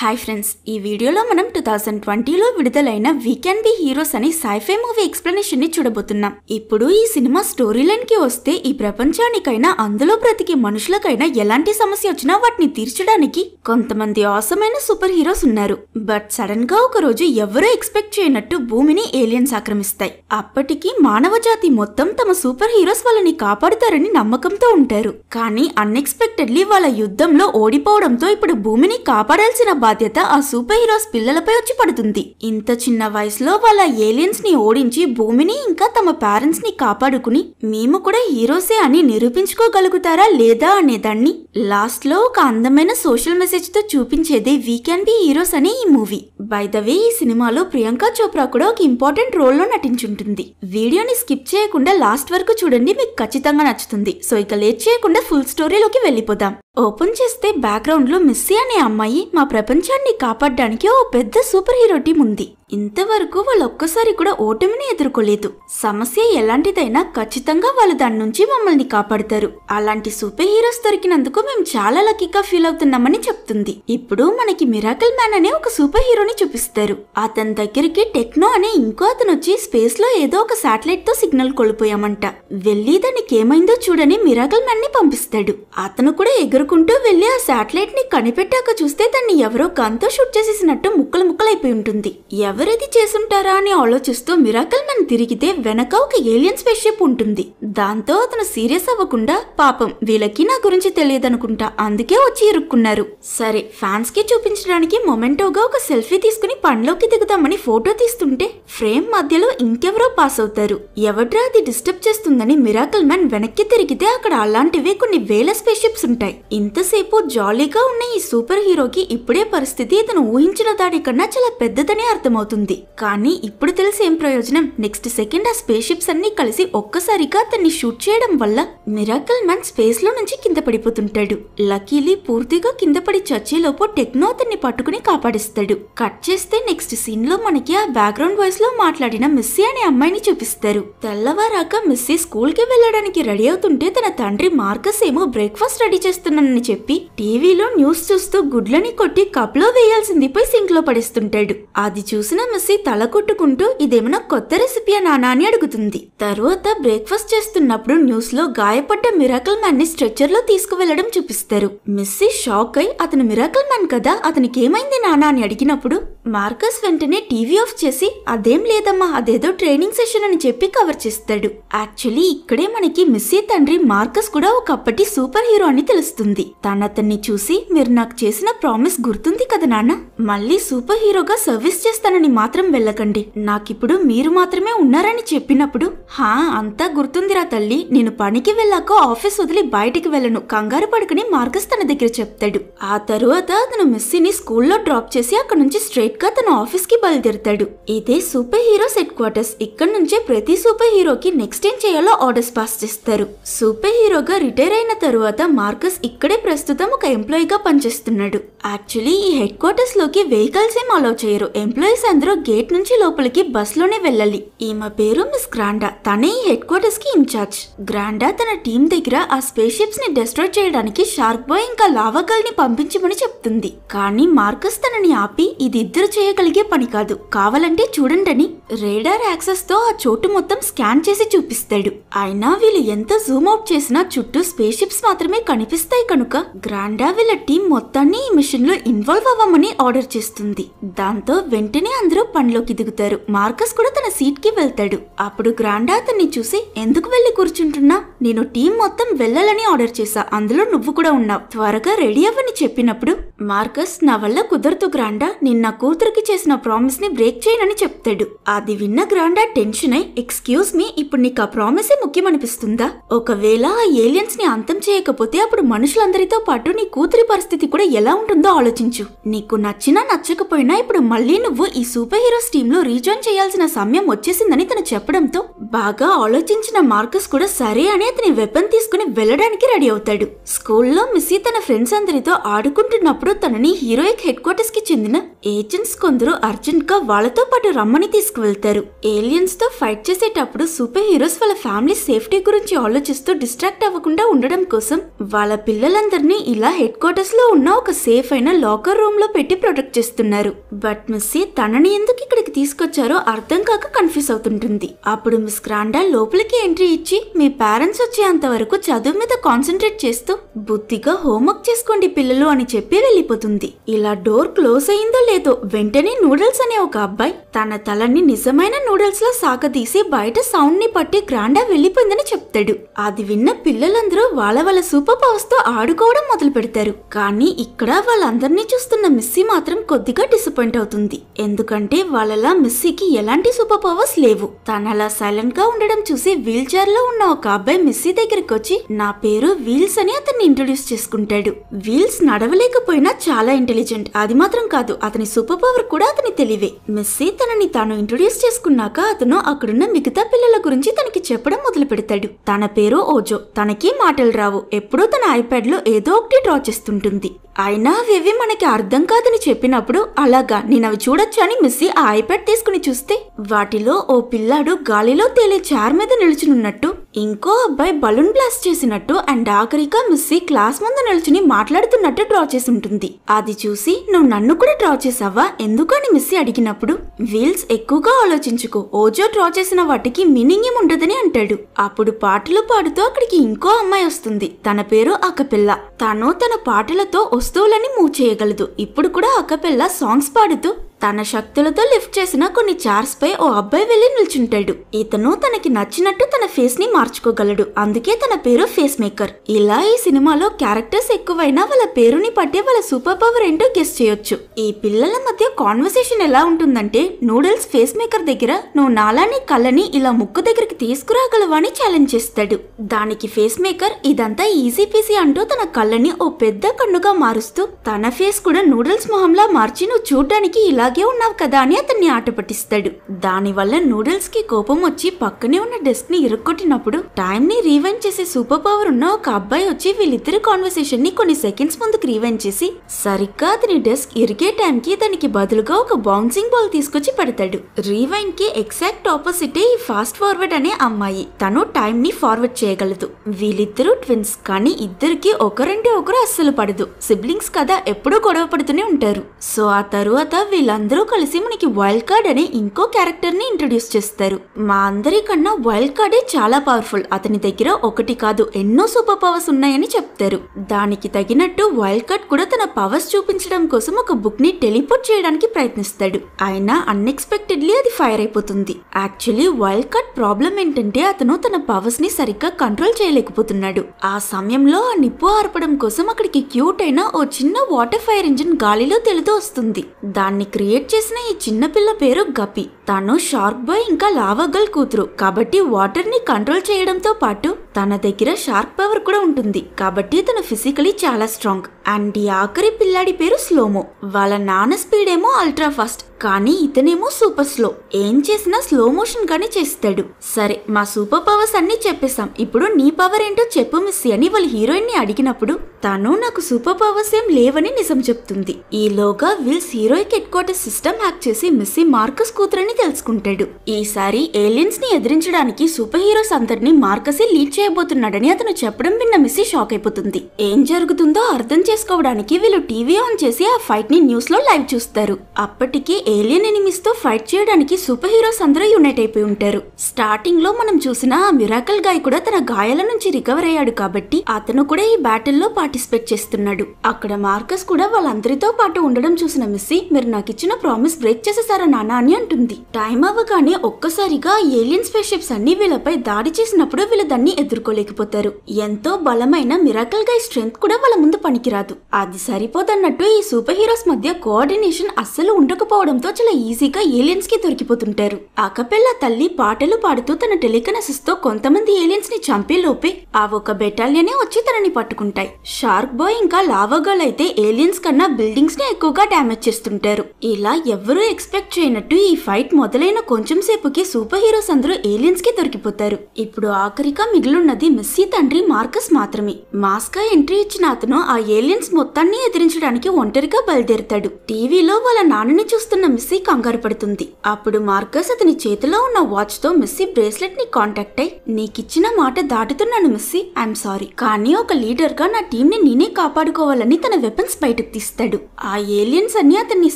hi friends ఈ వీడియోలో మనం టూ థౌజండ్ ట్వంటీలో విడుదలైన వీ క్యాన్ బి హీరోస్ అనే సైఫై మూవీ ఎక్స్ప్లెనేషన్ ని చూడబోతున్నాం ఇప్పుడు ఈ సినిమా స్టోరీ లైన్ కి వస్తే ఈ ప్రపంచానికైనా అందులో బ్రతికి మనుషులకైనా ఎలాంటి సమస్య వచ్చినా వాటిని తీర్చడానికి కొంతమంది అవసరమైన సూపర్ హీరోస్ ఉన్నారు బట్ సడన్ గా ఒక రోజు ఎవరో ఎక్స్పెక్ట్ చేయనట్టు భూమిని ఏలియన్స్ ఆక్రమిస్తాయి అప్పటికి మానవ జాతి మొత్తం తమ సూపర్ హీరోస్ వాళ్ళని కాపాడుతారని నమ్మకంతో ఉంటారు కానీ అన్ఎక్స్పెక్టెడ్లీ వాళ్ళ యుద్ధంలో ఓడిపోవడంతో ఇప్పుడు భూమిని కాపాడాల్సిన బాధ్యత ఆ సూపర్ హీరోస్ పిల్లలపై వచ్చి పడుతుంది ఇంత చిన్న వయసులో వాళ్ళ ఏలియన్స్ ని ఓడించి భూమిని ఇంకా తమ పేరెంట్స్ ని కాపాడుకుని మేము కూడా హీరోసే అని నిరూపించుకోగలుగుతారా లేదా అనేదాన్ని లాస్ట్ లో ఒక అందమైన సోషల్ మెసేజ్ తో చూపించేది వీ క్యాన్ బి హీరోస్ అనే ఈ మూవీ బై ద వే ఈ సినిమాలో ప్రియాంక చోప్రా కూడా ఒక ఇంపార్టెంట్ రోల్ లో నటించుంటుంది వీడియోని స్కిప్ చేయకుండా లాస్ట్ వరకు చూడండి మీకు ఖచ్చితంగా నచ్చుతుంది సో ఇక లేట్ చేయకుండా ఫుల్ స్టోరీలోకి వెళ్ళిపోదాం ఓపెన్ చేస్తే బ్యాక్గ్రౌండ్లో మిస్సీ అనే అమ్మాయి మా ప్రపంచాన్ని కాపాడడానికి ఓ పెద్ద సూపర్ హీరో టీం ఉంది ఇంతవరకు వాళ్ళు ఒక్కసారి కూడా ఓటమిని ఎదుర్కోలేదు సమస్య ఎలాంటిదైనా ఖచ్చితంగా వాళ్ళు దాని నుంచి మమ్మల్ని కాపాడుతారు అలాంటి సూపర్ హీరోస్ దొరికినందుకు మేము చాలా లక్కీగా ఫీల్ అవుతున్నామని చెప్తుంది ఇప్పుడు మనకి మిరాకల్ మ్యాన్ అనే ఒక సూపర్ హీరోని చూపిస్తారు అతని దగ్గరికి టెక్నో అనే ఇంకో అతను వచ్చి స్పేస్ లో ఏదో ఒక శాటిలైట్ తో సిగ్నల్ కోల్పోయామంట వెళ్ళి దానికి ఏమైందో చూడని మిరాకల్ మ్యాన్ ని పంపిస్తాడు అతను కూడా ఎగురుకుంటూ వెళ్ళి ఆ శాటిలైట్ ని కనిపెట్టాక చూస్తే దాన్ని ఎవరో గన్తో షూట్ చేసేసినట్టు ముక్కలు ముక్కలైపోయి ఉంటుంది ఎవరది చేసుంటారా అని ఆలోచిస్తూ మిరాకల్ మ్యాన్ తిరిగితే వెనక ఒక ఏలియన్ స్పేస్ ఉంటుంది దాంతో అతను సీరియస్ అవ్వకుండా పాపం వీళ్ళకి నా గురించి తెలియదనుకుంటా అందుకే వచ్చి ఇరుక్కున్నారు సరే ఫ్యాన్స్ కి చూపించడానికి మొమెంటోగా ఒక సెల్ఫీ తీసుకుని పండ్లోకి దిగుదామని ఫోటో తీస్తుంటే ఫ్రేమ్ మధ్యలో ఇంకెవరో పాస్ అవుతారు ఎవడ్రా అది డిస్టర్బ్ చేస్తుందని మిరాకల్ మ్యాన్ వెనక్కి తిరిగితే అక్కడ అలాంటివే కొన్ని వేల స్పేస్ ఉంటాయి ఇంతసేపు జాలీగా ఉన్న ఈ సూపర్ హీరోకి ఇప్పుడే పరిస్థితి ఇతను ఊహించిన దాని కన్నా చాలా పెద్దదని అర్థమవుతుంది అవుతుంది కానీ ఇప్పుడు తెలిసేం ప్రయోజనం నెక్స్ట్ సెకండ్ ఆ స్పేస్ షిప్స్ అన్ని కలిసి ఒక్కసారిగా అతన్ని షూట్ చేయడం వల్ల మిరాకల్ మ్యాన్ స్పేస్ లో నుంచి కింద పడిపోతుంటాడు లకీలీ పూర్తిగా కింద పడి చచ్చేలోపు టెక్నో అతన్ని పట్టుకుని కాపాడిస్తాడు కట్ చేస్తే నెక్స్ట్ సీన్ లో మనకి ఆ బ్యాక్గ్రౌండ్ వాయిస్ లో మాట్లాడిన మిస్సీ అనే అమ్మాయిని చూపిస్తారు తెల్లవారాక మిస్సీ స్కూల్ కి వెళ్ళడానికి రెడీ అవుతుంటే తన తండ్రి మార్కస్ ఏమో బ్రేక్ఫాస్ట్ రెడీ చేస్తున్నానని చెప్పి టీవీలో న్యూస్ చూస్తూ గుడ్లని కొట్టి కప్ లో వేయాల్సింది పోయి సింక్ లో పడిస్తుంటాడు అది చూసి ముసి తల కొట్టుకుంటూ ఇదేమైనా కొత్త రెసిపీ నానా అని అడుగుతుంది తర్వాత బ్రేక్ఫాస్ట్ చేస్తున్నప్పుడు న్యూస్ లో గాయపడ్డ మిరాకల్ మ్యాన్ ని స్ట్రెచర్ లో తీసుకువెళ్లడం చూపిస్తారు మిస్సీ షాక్ అయి అతను మిరాకల్ మ్యాన్ కదా అతనికి ఏమైంది నానా అని అడిగినప్పుడు మార్కస్ వెంటనే టీవీ ఆఫ్ చేసి అదేం లేదమ్మా అదేదో ట్రైనింగ్ సెషన్ అని చెప్పి కవర్ చేస్తాడు యాక్చువల్లీ ఇక్కడే మనకి మిస్సీ తండ్రి మార్కస్ కూడా ఒకప్పటి సూపర్ హీరో అని తెలుస్తుంది తన అతన్ని చూసి మీరు నాకు చేసిన ప్రామిస్ గుర్తుంది కదా నాన్న మళ్ళీ సూపర్ హీరోగా సర్వీస్ చేస్తానని ఒక్కరిని మాత్రం వెళ్ళకండి నాకిప్పుడు మీరు మాత్రమే ఉన్నారని చెప్పినప్పుడు హా అంతా గుర్తుందిరా తల్లి నేను పనికి వెళ్ళాక ఆఫీస్ వదిలి బయటికి వెళ్ళను కంగారు పడుకుని మార్గస్ తన దగ్గర చెప్తాడు ఆ తరువాత తన మిస్సీని స్కూల్లో డ్రాప్ చేసి అక్కడ నుంచి స్ట్రేట్ గా తన ఆఫీస్ కి బయలుదేరుతాడు ఇదే సూపర్ హీరోస్ హెడ్ క్వార్టర్స్ ఇక్కడ నుంచే ప్రతి సూపర్ హీరోకి నెక్స్ట్ ఏం చేయాలో ఆర్డర్స్ పాస్ చేస్తారు సూపర్ హీరోగా రిటైర్ అయిన తరువాత మార్కస్ ఇక్కడే ప్రస్తుతం ఒక ఎంప్లాయీగా పనిచేస్తున్నాడు యాక్చువల్లీ ఈ హెడ్ క్వార్టర్స్ లోకి వెహికల్స్ ఏం అలౌ చేయరు ఎంప్లాయీస్ అందరూ గేట్ నుంచి లోపలికి బస్లోనే వెళ్ళాలి ఈమె పేరు మిస్ గ్రాండా తనే ఈ హెడ్ క్వార్టర్స్ కి ఇన్ఛార్జ్ గ్రాండా తన టీం దగ్గర ఆ స్పేస్ షిప్స్ ని డిస్ట్రాయ్ చేయడానికి షార్క్ బాయ్ ఇంకా లావాగల్ ని పంపించమని చెప్తుంది కానీ మార్కస్ తనని ఆపి ఇది ఇద్దరు చేయగలిగే పని కాదు కావాలంటే చూడండని రేడార్ యాక్సెస్ తో ఆ చోటు మొత్తం స్కాన్ చేసి చూపిస్తాడు అయినా వీళ్ళు ఎంత జూమ్ అవుట్ చేసినా చుట్టూ స్పేస్ షిప్స్ మాత్రమే కనిపిస్తాయి కనుక గ్రాండా వీళ్ళ టీం మొత్తాన్ని ఈ మిషన్ లో ఇన్వాల్వ్ అవ్వమని ఆర్డర్ చేస్తుంది దాంతో వెంటనే అందరూ పండ్లోకి దిగుతారు మార్కస్ కూడా తన సీట్ కి వెళ్తాడు అప్పుడు గ్రాండా అతన్ని చూసి ఎందుకు వెళ్ళి కూర్చుంటున్నా నేను టీం మొత్తం వెళ్ళాలని ఆర్డర్ చేశా అందులో నువ్వు కూడా ఉన్నావు త్వరగా రెడీ అవ్వని చెప్పినప్పుడు మార్కస్ నా వల్ల కుదరదు గ్రాండా నేను నా కూతురికి చేసిన ప్రామిస్ ని బ్రేక్ చేయనని చెప్తాడు అది విన్న గ్రాండా టెన్షన్ అయి ఎక్స్క్యూజ్ మీ ఇప్పుడు నీకు ఆ ప్రామిసే ముఖ్యమనిపిస్తుందా ఒకవేళ ఆ ఏలియన్స్ ని అంతం చేయకపోతే అప్పుడు మనుషులందరితో పాటు నీ కూతురి పరిస్థితి కూడా ఎలా ఉంటుందో ఆలోచించు నీకు నచ్చినా నచ్చకపోయినా ఇప్పుడు మళ్ళీ నువ్వు ఈ సూపర్ హీరోస్ టీమ్ లో రీజాయిన్ చేయాల్సిన సమయం వచ్చేసిందని తను చెప్పడంతో బాగా ఆలోచించిన మార్కస్ కూడా సరే అని అతని వెపన్ తీసుకుని వెళ్ళడానికి రెడీ అవుతాడు స్కూల్లో మిస్సీ తన ఫ్రెండ్స్ అందరితో ఆడుకుంటున్నప్పుడు తనని హీరోయిక్ హెడ్ క్వార్టర్స్ కి చెందిన ఏజెంట్స్ కొందరు అర్జెంట్ గా వాళ్ళతో పాటు రమ్మని తీసుకువెళ్తారు ఏలియన్స్ తో ఫైట్ చేసేటప్పుడు సూపర్ హీరోస్ వాళ్ళ ఫ్యామిలీ సేఫ్టీ గురించి ఆలోచిస్తూ డిస్ట్రాక్ట్ అవ్వకుండా ఉండడం కోసం వాళ్ళ పిల్లలందరినీ ఇలా హెడ్ క్వార్టర్స్ లో ఉన్న ఒక సేఫ్ అయిన లాకర్ రూమ్ లో పెట్టి ప్రొటెక్ట్ చేస్తున్నారు బట్ మిస్సీ తనని నన్ను ఎందుకు ఇక్కడికి తీసుకొచ్చారో అర్థం కాక కన్ఫ్యూజ్ అవుతుంటుంది అప్పుడు మిస్ గ్రాండా లోపలికి ఎంట్రీ ఇచ్చి మీ పేరెంట్స్ వచ్చేంత వరకు చదువు మీద కాన్సన్ట్రేట్ చేస్తూ బుద్ధిగా హోంవర్క్ చేసుకోండి పిల్లలు అని చెప్పి వెళ్ళిపోతుంది ఇలా డోర్ క్లోజ్ అయిందో లేదో వెంటనే నూడిల్స్ అనే ఒక అబ్బాయి తన తలని నిజమైన నూడిల్స్ లో సాగదీసి బయట సౌండ్ ని పట్టి గ్రాండా వెళ్ళిపోయిందని చెప్తాడు అది విన్న పిల్లలందరూ వాళ్ళ వాళ్ళ సూపర్ పవర్స్ తో ఆడుకోవడం మొదలు పెడతారు కానీ ఇక్కడ వాళ్ళందరినీ చూస్తున్న మిస్సీ మాత్రం కొద్దిగా డిసప్పాయింట్ అవుతుంది ఎందుకు ఎందుకంటే వాళ్ళలా మిస్సీకి ఎలాంటి సూపర్ పవర్స్ లేవు తాను అలా సైలెంట్ గా ఉండడం చూసి వీల్ చైర్ లో ఉన్న ఒక అబ్బాయి మిస్సీ దగ్గరికి వచ్చి నా పేరు వీల్స్ అని అతన్ని ఇంట్రొడ్యూస్ చేసుకుంటాడు వీల్స్ నడవలేకపోయినా చాలా ఇంటెలిజెంట్ అది మాత్రం కాదు అతని సూపర్ పవర్ కూడా అతని తెలివే మిస్సీ తనని తాను ఇంట్రొడ్యూస్ చేసుకున్నాక అతను అక్కడున్న మిగతా పిల్లల గురించి తనకి చెప్పడం మొదలు పెడతాడు తన పేరు ఓజో తనకి మాటలు రావు ఎప్పుడూ తన ఐప్యాడ్ లో ఏదో ఒకటి డ్రా చేస్తుంటుంది అయినా అవి మనకి అర్థం కాదని చెప్పినప్పుడు అలాగా నేను అవి చూడొచ్చు అని మిస్సి ఆ ఐప్యాడ్ తీసుకుని చూస్తే వాటిలో ఓ పిల్లాడు గాలిలో తేలే చార్ మీద నిలుచునున్నట్టు ఇంకో అబ్బాయి బలూన్ బ్లాస్ట్ చేసినట్టు అండ్ ఆఖరిగా మిస్సి క్లాస్ ముందు నిల్చుని మాట్లాడుతున్నట్టు డ్రా చేసి ఉంటుంది అది చూసి నువ్వు నన్ను కూడా డ్రా చేసావా ఎందుకని మిస్సీ మిస్సి అడిగినప్పుడు వీల్స్ ఎక్కువగా ఆలోచించుకో ఓజో డ్రా చేసిన వాటికి మీనింగ్ ఏమి ఉండదని అంటాడు అప్పుడు పాటలు పాడుతూ అక్కడికి ఇంకో అమ్మాయి వస్తుంది తన పేరు అక్కపిల్ల తను తన పాటలతో వస్తువులని మూవ్ చేయగలదు ఇప్పుడు కూడా అక్కపిల్ల సాంగ్స్ పాడుతూ తన శక్తులతో లిఫ్ట్ చేసిన కొన్ని చార్స్ పై ఓ అబ్బాయి వెళ్ళి నిల్చుంటాడు ఇతను తనకి నచ్చినట్టు తన ఫేస్ ని మార్చుకోగలడు అందుకే తన పేరు ఫేస్ మేకర్ ఇలా ఈ సినిమాలో క్యారెక్టర్స్ ఎక్కువైనా వాళ్ళ పేరుని పట్టే వాళ్ళ సూపర్ పవర్ ఏంటో గెస్ చేయొచ్చు ఈ పిల్లల మధ్య కాన్వర్సేషన్ ఎలా ఉంటుందంటే నూడిల్స్ ఫేస్ మేకర్ దగ్గర నువ్వు నాలాని కళ్ళని ఇలా ముక్కు దగ్గరికి తీసుకురాగలవని ఛాలెంజ్ చేస్తాడు దానికి ఫేస్ మేకర్ ఇదంతా ఈజీ పీసీ అంటూ తన కళ్ళని ఓ పెద్ద కన్నుగా మారుస్తూ తన ఫేస్ కూడా నూడిల్స్ మొహంలా మార్చి నువ్వు చూడ్డానికి ఇలా అలాగే ఉన్నావు కదా అని అతన్ని ఆట పట్టిస్తాడు దానివల్ల నూడిల్స్ కి కోపం వచ్చి పక్కనే ఉన్న డెస్క్ ని ఇరుక్కొట్టినప్పుడు టైం ని రీవైండ్ చేసే సూపర్ పవర్ ఉన్న ఒక అబ్బాయి వచ్చి వీళ్ళిద్దరి కాన్వర్సేషన్ ని కొన్ని సెకండ్స్ ముందుకు రీవైండ్ చేసి సరిగ్గా అతని డెస్క్ ఇరిగే టైం కి దానికి బదులుగా ఒక బౌన్సింగ్ బాల్ తీసుకొచ్చి పెడతాడు రీవైన్ కి ఎగ్జాక్ట్ ఆపోజిటే ఈ ఫాస్ట్ ఫార్వర్డ్ అనే అమ్మాయి తను టైం ని ఫార్వర్డ్ చేయగలదు వీళ్ళిద్దరూ ట్విన్స్ కానీ ఇద్దరికి ఒకరంటే ఒకరు అస్సలు పడదు సిబ్లింగ్స్ కదా ఎప్పుడూ గొడవ పడుతూనే ఉంటారు సో ఆ తరువాత వీళ్ళ వీళ్ళందరూ కలిసి మనకి వైల్డ్ కార్డ్ అనే ఇంకో క్యారెక్టర్ ని ఇంట్రడ్యూస్ చేస్తారు మా అందరికన్నా వైల్డ్ కార్డే చాలా పవర్ఫుల్ అతని దగ్గర ఒకటి కాదు ఎన్నో సూపర్ పవర్స్ ఉన్నాయని చెప్తారు దానికి తగినట్టు వైల్డ్ కార్డ్ కూడా తన పవర్స్ చూపించడం కోసం ఒక బుక్ ని టెలిపోర్ట్ చేయడానికి ప్రయత్నిస్తాడు ఆయన అన్ఎక్స్పెక్టెడ్లీ అది ఫైర్ అయిపోతుంది యాక్చువల్లీ వైల్డ్ కార్డ్ ప్రాబ్లం ఏంటంటే అతను తన పవర్స్ ని సరిగ్గా కంట్రోల్ చేయలేకపోతున్నాడు ఆ సమయంలో ఆ నిప్పు ఆర్పడం కోసం అక్కడికి క్యూట్ అయిన ఓ చిన్న వాటర్ ఫైర్ ఇంజిన్ గాలిలో తెలుతూ వస్తుంది దాన్ని క్రియేట్ చేసిన ఈ చిన్నపిల్ల పేరు గపి తను షార్క్ బాయ్ ఇంకా లావాగల్ కూతురు కాబట్టి వాటర్ని కంట్రోల్ చేయడంతో పాటు తన దగ్గర షార్క్ పవర్ కూడా ఉంటుంది కాబట్టి తను ఫిజికలీ చాలా స్ట్రాంగ్ అండ్ ఈ ఆఖరి పిల్లాడి పేరు స్లోమో వాళ్ళ నాన్న స్పీడ్ ఏమో అల్ట్రా ఫాస్ట్ కానీ ఇతనేమో సూపర్ స్లో ఏం చేసినా స్లో మోషన్ గానే చేస్తాడు సరే మా సూపర్ పవర్స్ అన్ని చెప్పేశాం ఇప్పుడు నీ పవర్ ఏంటో చెప్పు మిస్ అని వాళ్ళ హీరోయిన్ ని అడిగినప్పుడు తను నాకు సూపర్ పవర్స్ ఏం లేవని నిజం చెప్తుంది ఈలోగా Wheels heroine headquarters system hack చేసి మిస్సి మార్కస్ కూతురని తెలుసుకుంటాడు ఈసారి ఏలియన్స్ ని ఎదిరించడానికి సూపర్ హీరోస్ అందరినీ మార్కసే లీడ్ చేయబోతున్నాడని అతను చెప్పడం విన్న మిస్సి షాక్ అయిపోతుంది ఏం జరుగుతుందో అర్థం చేసుకోవడానికి వీళ్ళు టీవీ ఆన్ చేసి ఆ ఫైట్ ని న్యూస్ లో లైవ్ చూస్తారు అప్పటికి ఏలియన్ ఎనిమిస్ తో ఫైట్ చేయడానికి సూపర్ హీరోస్ అందరూ యునైట్ అయిపోయి ఉంటారు స్టార్టింగ్ లో మనం చూసిన ఆ మిరాకల్ గాయ్ కూడా తన గాయాల నుంచి రికవర్ అయ్యాడు కాబట్టి అతను కూడా ఈ లో పార్టిసిపేట్ చేస్తున్నాడు అక్కడ మార్కస్ కూడా వాళ్ళందరితో పాటు ఉండడం చూసిన మిస్సి మీరు నాకు ఇచ్చిన ప్రామిస్ బ్రేక్ చేసేసారా నాన్న అని అంటుంది టైం అవ్వగానే ఒక్కసారిగా ఏలియన్ స్పేస్ అన్ని వీళ్ళపై దాడి చేసినప్పుడు వీళ్ళు దాన్ని ఎదుర్కోలేకపోతారు ఎంతో బలమైన మిరాకల్ గా స్ట్రెంగ్త్ కూడా వాళ్ళ ముందు పనికిరాదు అది సరిపోదన్నట్టు ఈ సూపర్ హీరోస్ మధ్య కోఆర్డినేషన్ అస్సలు ఉండకపోవడంతో చాలా ఈజీగా ఏలియన్స్ కి దొరికిపోతుంటారు అకపెల్ల తల్లి పాటలు పాడుతూ తన టెలికనసిస్ తో కొంతమంది ఏలియన్స్ ని చంపే లోపే ఆ ఒక బెటాలియనే వచ్చి తనని పట్టుకుంటాయి షార్క్ బాయ్ ఇంకా లావా అయితే ఏలియన్స్ కన్నా బిల్డింగ్స్ ని ఎక్కువగా డ్యామేజ్ చేస్తుంటారు ఈ ఇలా ఎవరూ ఎక్స్పెక్ట్ చేయనట్టు ఈ ఫైట్ మొదలైన కొంచెం సేపుకి సూపర్ హీరోస్ అందరూ ఏలియన్స్ కి దొరికిపోతారు ఇప్పుడు ఆఖరిగా మిగిలిన్నది మిస్సీ తండ్రి మార్కస్ మాత్రమే మాస్కా ఎంట్రీ ఇచ్చిన అతను ఆ ఏలియన్స్ మొత్తాన్ని ఎదిరించడానికి ఒంటరిగా బయలుదేరుతాడు టీవీలో వాళ్ళ నాన్నని చూస్తున్న మిస్సీ కంగారు పడుతుంది అప్పుడు మార్కస్ అతని చేతిలో ఉన్న వాచ్ తో మిస్సీ బ్రేస్లెట్ ని కాంటాక్ట్ అయి నీకిచ్చిన మాట దాటుతున్నాను మిస్సీ ఐఎమ్ సారీ కానీ ఒక లీడర్ గా నా టీం ని నేనే కాపాడుకోవాలని తన వెపన్స్ బయటకు తీస్తాడు ఆ ఏలియన్స్ అన్ని అతన్ని